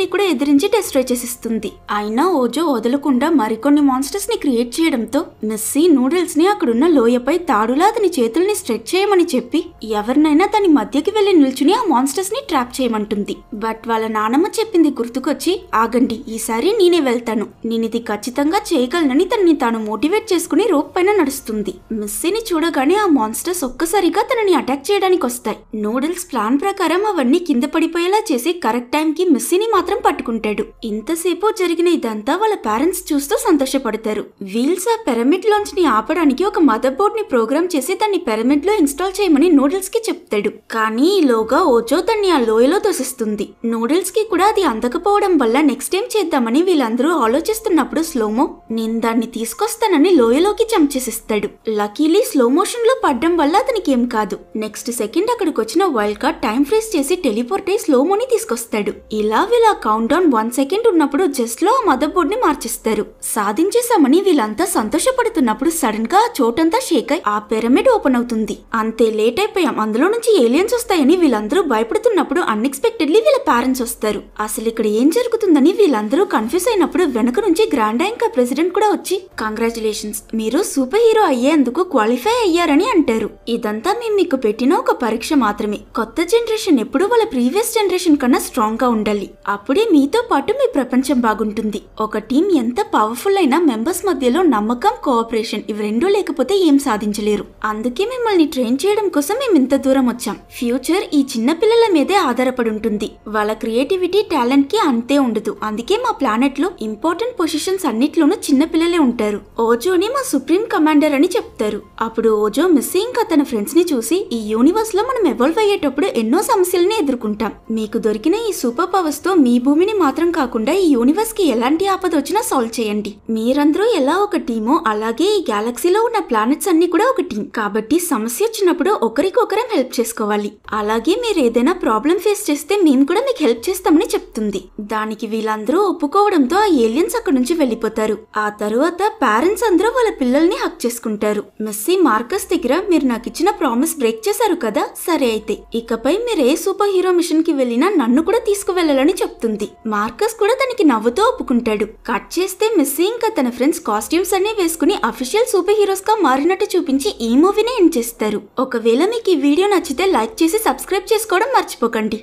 ని కూడా ఎదిరించి డెస్ట్రాయ్ చేసిస్తుంది అయినా ఓజో వదలకుండా మరికొన్ని మాన్స్టర్స్ ని క్రియేట్ చేయడంతో మిస్సీ ని అక్కడున్న లోయపై తాడులా అతని చేతుల్ని స్ట్రెచ్ చేయమని చెప్పి ఎవరినైనా దాని మధ్యకి వెళ్లి నిల్చుని ఆ మాన్స్టర్స్ ని ట్రాప్ చేయమంటుంది బట్ వాళ్ళ నానమ్మ చెప్పింది గుర్తుకొచ్చి ఆగండి ఈసారి నేనే వెళ్తాను నేను ఇది ఖచ్చితంగా చేయగలనని తనని తాను మోటివేట్ చేసుకుని రోప్ పైన నడుస్తుంది మిస్సీని చూడగానే ఆ మాన్స్టర్స్ ఒక్కసారిగా తనని అటాక్ చేయడానికి వస్తాయి నూడిల్స్ ప్లాన్ ప్రకారం అవన్నీ కింద పడిపోయేలా చేసి కరెక్ట్ టైంకి మిస్సీని మాత్రం పట్టుకుంటాడు ఇంతసేపు జరిగిన ఇదంతా వాళ్ళ పేరెంట్స్ చూస్తూ సంతోషపడతారు వీల్స్ ఆ పిరమిడ్ లాంచ్ ని ఆపడానికి ఒక మదర్ బోర్డ్ ని ప్రోగ్రామ్ చేసి దాన్ని పిరమిడ్ లో ఇన్స్టాల్ చేయమని నూడిల్స్ కి చెప్తాడు కానీ ఈలోగా ఓజో దాన్ని ఆ లోయలో దోసిస్తుంది నూడిల్స్ కి కూడా అది అందకపోవడం వల్ల నెక్స్ట్ టైం చేద్దామని వీళ్ళందరూ ఆలోచిస్తున్నప్పుడు స్లోమో నేను దాన్ని తీసుకొస్తానని లోయలోకి జంప్ లకీలీ స్లో మోషన్ లో పడ్డం వల్ల అతనికి ఏం కాదు నెక్స్ట్ సెకండ్ సెకండ్ అక్కడికి వచ్చిన వైల్డ్ కార్డ్ టైం ఫ్రీస్ చేసి టెలిపోర్ట్ అయి మోని తీసుకొస్తాడు ఇలా వీళ్ళ కౌంట్ డౌన్ వన్ సెకండ్ ఉన్నప్పుడు జస్ట్ లో ఆ మదర్ బోర్డ్ ని మార్చిస్తారు సాధించేశామని వీళ్ళంతా సంతోషపడుతున్నప్పుడు సడన్ గా చోటంతా షేక్ అయి ఆ పిరమిడ్ ఓపెన్ అవుతుంది అంతే లేట్ అయిపోయాం అందులో నుంచి ఏలియన్స్ వస్తాయని వీళ్ళందరూ భయపడుతున్నప్పుడు అన్ఎక్స్పెక్టెడ్లీ వీళ్ళ పేరెంట్స్ వస్తారు అసలు ఇక్కడ ఏం జరుగుతుందని వీళ్ళందరూ కన్ఫ్యూజ్ అయినప్పుడు వెనక నుంచి గ్రాండ్ ఇంకా ప్రెసిడెంట్ కూడా వచ్చి కంగ్రాచులేషన్స్ మీరు సూపర్ హీరో అయ్యేందుకు క్వాలిఫై అయ్యారని అంటారు ఇదంతా మేము మీకు పెట్టిన ఒక పరీక్ష మాత్రమే కొత్త జనరేషన్ ఎప్పుడూ వాళ్ళ ప్రీవియస్ జనరేషన్ కన్నా స్ట్రాంగ్ గా ఉండాలి అప్పుడే మీతో పాటు మీ ప్రపంచం బాగుంటుంది ఒక టీం ఎంత పవర్ఫుల్ అయినా మెంబర్స్ మధ్యలో నమ్మకం కోఆపరేషన్ ఇవి రెండూ లేకపోతే ఏం సాధించలేరు అందుకే మిమ్మల్ని ట్రైన్ చేయడం కోసం మేము ఇంత దూరం వచ్చాం ఫ్యూచర్ ఈ చిన్న పిల్లల మీదే ఆధారపడి ఉంటుంది వాళ్ళ క్రియేటివిటీ టాలెంట్ కి అంతే ఉండదు అందుకే మా ప్లానెట్ లో ఇంపార్టెంట్ పొజిషన్స్ అన్నిట్లోనూ చిన్న పిల్లలే ఉంటారు ఓజోని మా సుప్రీం కమాండర్ అని చెప్తారు అప్పుడు ఓజో మిస్సింగ్ తన ఫ్రెండ్స్ ని చూసి ఈ యూనివర్స్ లైఫ్లో మనం ఎవాల్వ్ అయ్యేటప్పుడు ఎన్నో సమస్యలని ఎదుర్కొంటాం మీకు దొరికిన ఈ సూపర్ పవర్స్తో మీ భూమిని మాత్రం కాకుండా ఈ యూనివర్స్కి ఎలాంటి ఆపద వచ్చినా సాల్వ్ చేయండి మీరందరూ ఎలా ఒక టీమో అలాగే ఈ గ్యాలక్సీలో ఉన్న ప్లానెట్స్ అన్ని కూడా ఒక టీం కాబట్టి సమస్య వచ్చినప్పుడు ఒకరికొకరం హెల్ప్ చేసుకోవాలి అలాగే మీరు ఏదైనా ప్రాబ్లం ఫేస్ చేస్తే మేము కూడా మీకు హెల్ప్ చేస్తామని చెప్తుంది దానికి వీళ్ళందరూ ఒప్పుకోవడంతో ఆ ఏలియన్స్ అక్కడ నుంచి వెళ్ళిపోతారు ఆ తరువాత పేరెంట్స్ అందరూ వాళ్ళ పిల్లల్ని హక్ చేసుకుంటారు మెస్సీ మార్కస్ దగ్గర మీరు నాకు ఇచ్చిన ప్రామిస్ బ్రేక్ చేశారు కదా సరే అయితే ఇకపై మీరు ఏ సూపర్ హీరో మిషన్ కి వెళ్ళినా నన్ను కూడా తీసుకువెళ్ళాలని చెప్తుంది మార్కస్ కూడా తనకి నవ్వుతో ఒప్పుకుంటాడు కట్ చేస్తే మిస్సీ ఇంకా తన ఫ్రెండ్స్ కాస్ట్యూమ్స్ అన్ని వేసుకుని అఫీషియల్ సూపర్ హీరోస్ గా మారినట్టు చూపించి ఈ మూవీని ఎండ్ చేస్తారు ఒకవేళ మీకు ఈ వీడియో నచ్చితే లైక్ చేసి సబ్స్క్రైబ్ చేసుకోవడం మర్చిపోకండి